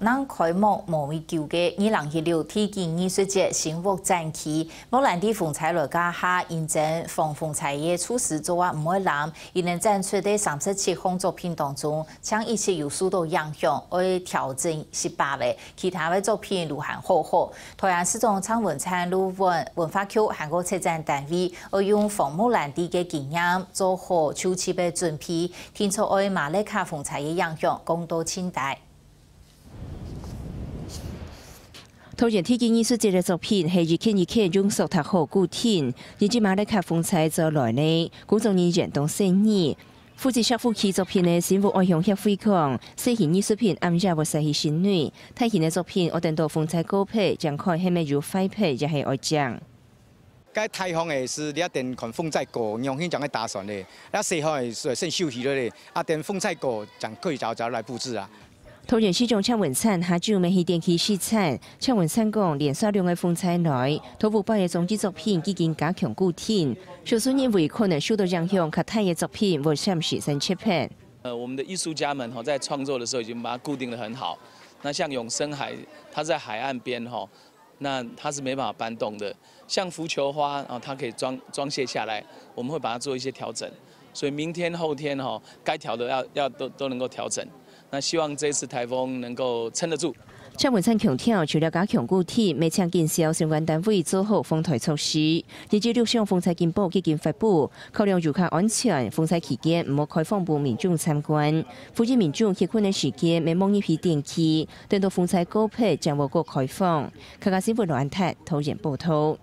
咱开幕无畏旧个二零一六体津艺术节幸福展期，莫兰蒂凤彩画家认证凤凤彩业初始做啊五位人，伊能展出在三十七幅作品当中，将一切有素都影响，而调整失败个，其他个作品如下好好。台湾市长张文清、卢文文化局、韩国车站单位，而用凤木兰蒂嘅经验做好初次被准备，听出我马来卡凤彩业影响，功多清代。陶然體現艺术节嘅作品係一間一間用石頭古天，以及马来卡风采就来呢。古裝演員當飾演，夫婦雙夫妻作品的新活爱鄉协会讲，寫行艺术品暗宅或寫起仙女。睇行嘅作品，我等到风采高配，将看系咩如飛配，也系爱将。介太陽嘅事，你一定看风采高，用先将佢打算咧。那四海誒先休息咗咧，啊等风采高，可佢早早来布置啊。土人施种青文灿下晝未起电起施菜。青文灿共連沙兩嘅风車来，土庫包嘅总之作品已经加强固定。邵素因为可能受到影响，佢睇嘅作品會有唔時生切片。呃，我们的艺术家们哈，在创作的时候已经把它固定的很好。那像永生海，它在海岸边哈，那它是没办法搬动的。像浮球花啊，它可以装装卸下来，我们会把它做一些调整。所以明天、后天哈，该调的要要都都能够调整。那希望这次台风能够撑得住。彰化县强调，除了加强高铁，未抢先介相关单位做好防台措施。截至六日风采预报已经发布，考量游客安全，风采期间唔好开放部分中参观。呼吁民众，参观的时间未望呢片地区，等到风采高平，将冇个开放。客家师傅罗安泰突然报道。